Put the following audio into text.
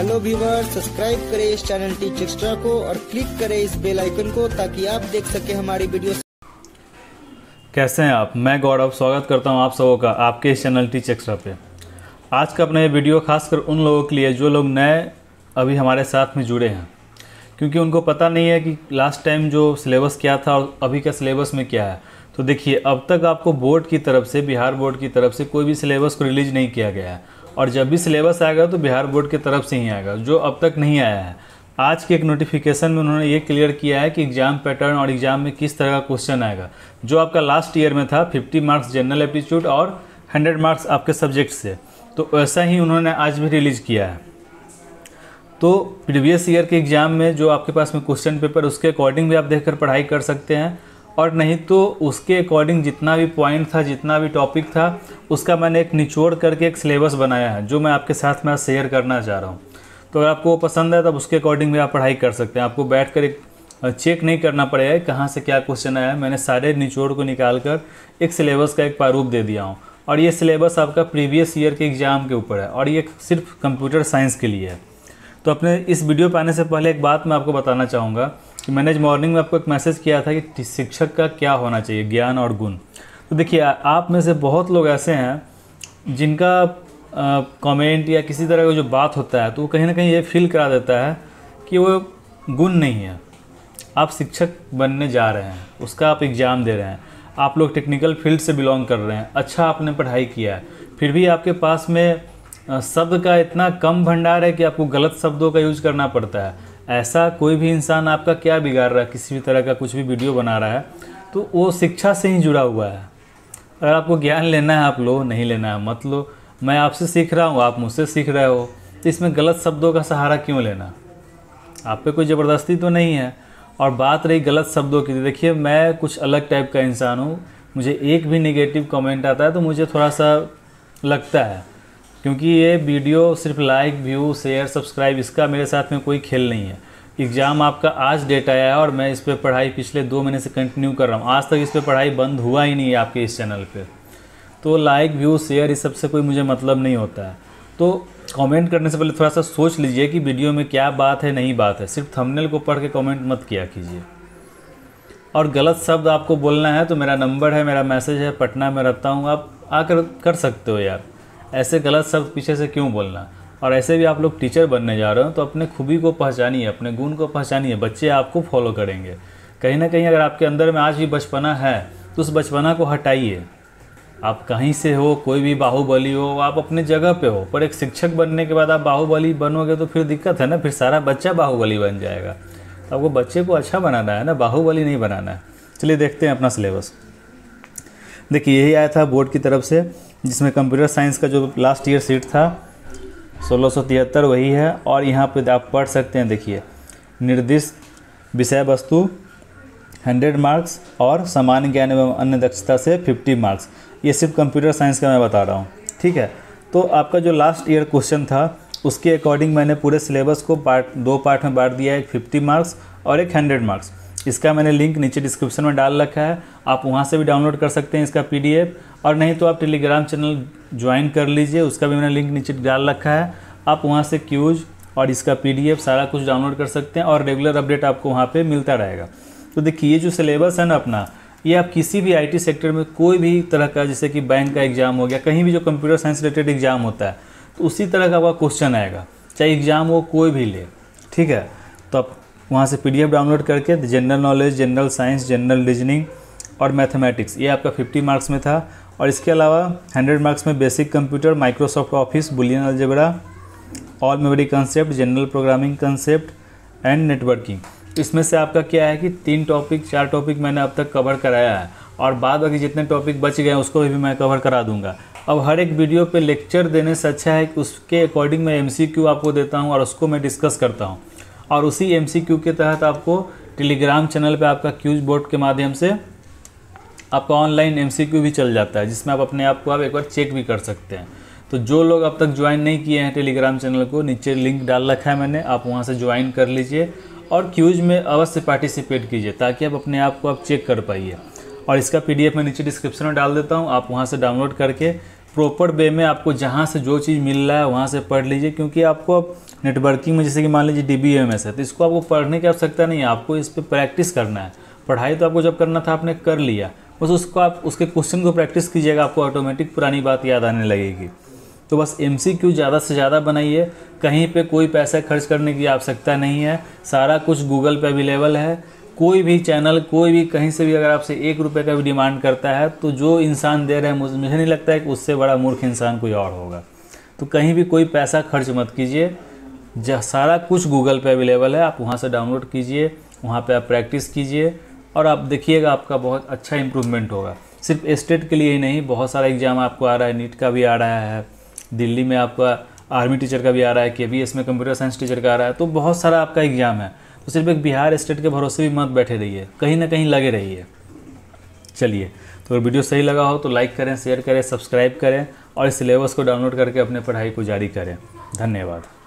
hello viewer subscribe करें इस channel teach extra को और क्लिक करें इस बेल आइकन को ताकि आप देख सके हमारी वीडियो कैसे हैं आप मैं गौरव स्वागत करता हूं आप सबों का आपके इस चैनल टीच एक्स्ट्रा पे आज का अपना ये वीडियो खासकर उन लोगों के लिए जो लोग नए अभी हमारे साथ में जुड़े हैं क्योंकि उनको पता नहीं है कि लास्ट टाइम जो सिलेबस क्या था और अभी का सिलेबस में क्या है तो देखिए अब तक आपको बोर्ड की तरफ से बिहार बोर्ड की तरफ से कोई भी सिलेबस को रिलीज नहीं किया गया है और जब भी सिलेबस आएगा तो बिहार बोर्ड की तरफ से ही आएगा जो अब तक नहीं आया है आज के एक नोटिफिकेशन में उन्होंने ये क्लियर किया है कि एग्ज़ाम पैटर्न और एग्ज़ाम में किस तरह का क्वेश्चन आएगा जो आपका लास्ट ईयर में था 50 मार्क्स जनरल एप्टीट्यूड और 100 मार्क्स आपके सब्जेक्ट से तो ऐसा ही उन्होंने आज भी रिलीज़ किया है तो प्रीवियस ईयर के एग्ज़ाम में जो आपके पास में क्वेश्चन पेपर उसके अकॉर्डिंग भी आप देखकर पढ़ाई कर सकते हैं और नहीं तो उसके अकॉर्डिंग जितना भी पॉइंट था जितना भी टॉपिक था उसका मैंने एक निचोड़ करके एक सिलेबस बनाया है जो मैं आपके साथ में शेयर करना चाह रहा हूँ तो अगर आपको वो पसंद है तब उसके अकॉर्डिंग भी आप पढ़ाई कर सकते हैं आपको बैठ कर एक चेक नहीं करना पड़ेगा कहाँ से क्या क्वेश्चन आया मैंने सारे निचोड़ को निकाल कर एक सिलेबस का एक प्रारूप दे दिया हूँ और ये सिलेबस आपका प्रीवियस ईयर के एग्ज़ाम के ऊपर है और ये सिर्फ कंप्यूटर साइंस के लिए है तो अपने इस वीडियो पर आने से पहले एक बात मैं आपको बताना चाहूँगा कि मैंने आज मॉर्निंग में आपको एक मैसेज किया था कि शिक्षक का क्या होना चाहिए ज्ञान और गुण तो देखिए आप में से बहुत लोग ऐसे हैं जिनका कमेंट या किसी तरह का जो बात होता है तो वो कहीं ना कहीं ये फील करा देता है कि वो गुण नहीं है आप शिक्षक बनने जा रहे हैं उसका आप एग्ज़ाम दे रहे हैं आप लोग टेक्निकल फील्ड से बिलोंग कर रहे हैं अच्छा आपने पढ़ाई किया है फिर भी आपके पास में शब्द का इतना कम भंडार है कि आपको गलत शब्दों का यूज़ करना पड़ता है ऐसा कोई भी इंसान आपका क्या बिगाड़ रहा है किसी भी तरह का कुछ भी वीडियो बना रहा है तो वो शिक्षा से ही जुड़ा हुआ है अगर आपको ज्ञान लेना है आप लो नहीं लेना है मत लो मैं आपसे सीख रहा हूँ आप मुझसे सीख रहे हो तो इसमें गलत शब्दों का सहारा क्यों लेना आप पे कोई ज़बरदस्ती तो नहीं है और बात रही गलत शब्दों की देखिए मैं कुछ अलग टाइप का इंसान हूँ मुझे एक भी नेगेटिव कमेंट आता है तो मुझे थोड़ा सा लगता है क्योंकि ये वीडियो सिर्फ लाइक व्यू शेयर सब्सक्राइब इसका मेरे साथ में कोई खेल नहीं है एग्ज़ाम आपका आज डेट आया है और मैं इस पर पढ़ाई पिछले दो महीने से कंटिन्यू कर रहा हूँ आज तक इस पर पढ़ाई बंद हुआ ही नहीं है आपके इस चैनल पर तो लाइक व्यू शेयर इस सबसे कोई मुझे मतलब नहीं होता है तो कमेंट करने से पहले थोड़ा सा सोच लीजिए कि वीडियो में क्या बात है नहीं बात है सिर्फ थंबनेल को पढ़ के कमेंट मत किया कीजिए और गलत शब्द आपको बोलना है तो मेरा नंबर है मेरा मैसेज है पटना में रहता हूँ आप आकर कर सकते हो यार ऐसे गलत शब्द पीछे से क्यों बोलना और ऐसे भी आप लोग टीचर बनने जा रहे हो तो अपने खूबी को पहचानिए अपने गुण को पहचानिए बच्चे आपको फॉलो करेंगे कहीं ना कहीं अगर आपके अंदर में आज भी बचपना है तो उस बचपना को हटाइए आप कहीं से हो कोई भी बाहुबली हो आप अपने जगह पे हो पर एक शिक्षक बनने के बाद आप बाहुबली बनोगे तो फिर दिक्कत है ना फिर सारा बच्चा बाहुबली बन जाएगा तो आपको बच्चे को अच्छा बनाना है ना बाहुबली नहीं बनाना है चलिए देखते हैं अपना सिलेबस देखिए यही आया था बोर्ड की तरफ से जिसमें कंप्यूटर साइंस का जो लास्ट ईयर सीट था सोलह वही है और यहाँ पर आप पढ़ सकते हैं देखिए निर्दिष्ट विषय वस्तु 100 मार्क्स और सामान्य ज्ञान एवं अन्य दक्षता से 50 मार्क्स ये सिर्फ कंप्यूटर साइंस का मैं बता रहा हूँ ठीक है तो आपका जो लास्ट ईयर क्वेश्चन था उसके अकॉर्डिंग मैंने पूरे सिलेबस को पार्ट दो पार्ट में बांट दिया है एक फिफ्टी मार्क्स और एक हंड्रेड मार्क्स इसका मैंने लिंक नीचे डिस्क्रिप्शन में डाल रखा है आप वहाँ से भी डाउनलोड कर सकते हैं इसका पी और नहीं तो आप टेलीग्राम चैनल ज्वाइन कर लीजिए उसका भी मैंने लिंक नीचे डाल रखा है आप वहाँ से क्यूज और इसका पीडीएफ सारा कुछ डाउनलोड कर सकते हैं और रेगुलर अपडेट आपको वहाँ पर मिलता रहेगा तो देखिए ये जो सिलेबस है ना अपना ये आप किसी भी आईटी सेक्टर में कोई भी तरह का जैसे कि बैंक का एग्ज़ाम हो गया कहीं भी जो कंप्यूटर साइंस रिलेटेड एग्ज़ाम होता है तो उसी तरह का आपका क्वेश्चन आएगा चाहे एग्ज़ाम हो कोई भी ले ठीक है तो आप वहाँ से पी डाउनलोड करके general knowledge general science general reasoning और मैथमेटिक्स ये आपका 50 मार्क्स में था और इसके अलावा 100 मार्क्स में basic computer Microsoft office Boolean algebra all memory concept general programming concept and networking इसमें से आपका क्या है कि तीन टॉपिक चार टॉपिक मैंने अब तक कवर कराया है और बाद बाकी जितने टॉपिक बच गए उसको भी मैं कवर करा दूंगा अब हर एक वीडियो पे लेक्चर देने से अच्छा है कि उसके अकॉर्डिंग मैं एमसीक्यू आपको देता हूँ और उसको मैं डिस्कस करता हूँ और उसी एम के तहत आपको टेलीग्राम चैनल पर आपका क्यूज बोर्ड के माध्यम से आपका ऑनलाइन एम भी चल जाता है जिसमें आप अपने आप को आप एक बार चेक भी कर सकते हैं तो जो लोग अब तक ज्वाइन नहीं किए हैं टेलीग्राम चैनल को नीचे लिंक डाल रखा है मैंने आप वहाँ से ज्वाइन कर लीजिए और क्यूज में अवश्य पार्टिसिपेट कीजिए ताकि आप अपने आप को आप चेक कर पाइए और इसका पीडीएफ मैं नीचे डिस्क्रिप्शन में डाल देता हूँ आप वहाँ से डाउनलोड करके प्रॉपर वे में आपको जहाँ से जो चीज़ मिल रहा है वहाँ से पढ़ लीजिए क्योंकि आपको अब नेटवर्किंग में जैसे कि मान लीजिए डी बी एम एस है तो इसको आपको पढ़ने की आवश्यकता नहीं है आपको इस पर प्रैक्टिस करना है पढ़ाई तो आपको जब करना था आपने कर लिया बस उसको आप उसके क्वेश्चन को प्रैक्टिस कीजिएगा आपको ऑटोमेटिक पुरानी बात याद आने लगेगी तो बस एम ज़्यादा से ज़्यादा बनाइए कहीं पर कोई पैसा खर्च करने की आवश्यकता नहीं है सारा कुछ गूगल पर अवेलेबल है कोई भी चैनल कोई भी कहीं से भी अगर आपसे एक रुपये का भी डिमांड करता है तो जो इंसान दे रहे हैं मुझे मुझे नहीं लगता है कि उससे बड़ा मूर्ख इंसान कोई और होगा तो कहीं भी कोई पैसा खर्च मत कीजिए जह सारा कुछ गूगल पे अवेलेबल है आप वहाँ से डाउनलोड कीजिए वहाँ पे आप प्रैक्टिस कीजिए और आप देखिएगा आपका बहुत अच्छा इम्प्रूवमेंट होगा सिर्फ स्टेट के लिए ही नहीं बहुत सारा एग्ज़ाम आपको आ रहा है नीट का भी आ रहा है दिल्ली में आपका आर्मी टीचर का भी आ रहा है के बी एस में कंप्यूटर साइंस टीचर का आ रहा है तो बहुत सारा आपका एग्ज़ाम है तो सिर्फ एक बिहार स्टेट के भरोसे भी मत बैठे रहिए कहीं ना कहीं लगे रहिए चलिए तो अगर वीडियो सही लगा हो तो लाइक करें शेयर करें सब्सक्राइब करें और इस सिलेबस को डाउनलोड करके अपने पढ़ाई को जारी करें धन्यवाद